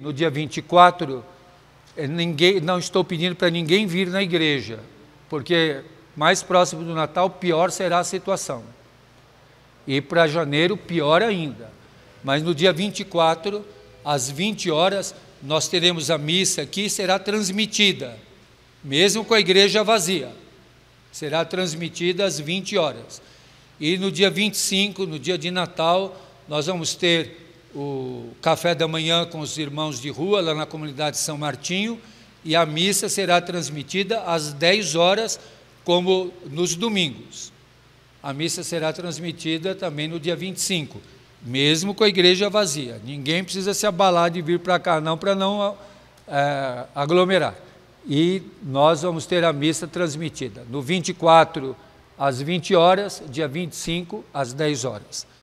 No dia 24, eh, ninguém, não estou pedindo para ninguém vir na igreja, porque mais próximo do Natal, pior será a situação. E para janeiro, pior ainda. Mas no dia 24, às 20 horas, nós teremos a missa aqui e será transmitida, mesmo com a igreja vazia. Será transmitida às 20 horas. E no dia 25, no dia de Natal, nós vamos ter o café da manhã com os irmãos de rua, lá na comunidade São Martinho, e a missa será transmitida às 10 horas, como nos domingos. A missa será transmitida também no dia 25, mesmo com a igreja vazia. Ninguém precisa se abalar de vir para cá, não, para não é, aglomerar. E nós vamos ter a missa transmitida no 24 às 20 horas, dia 25 às 10 horas.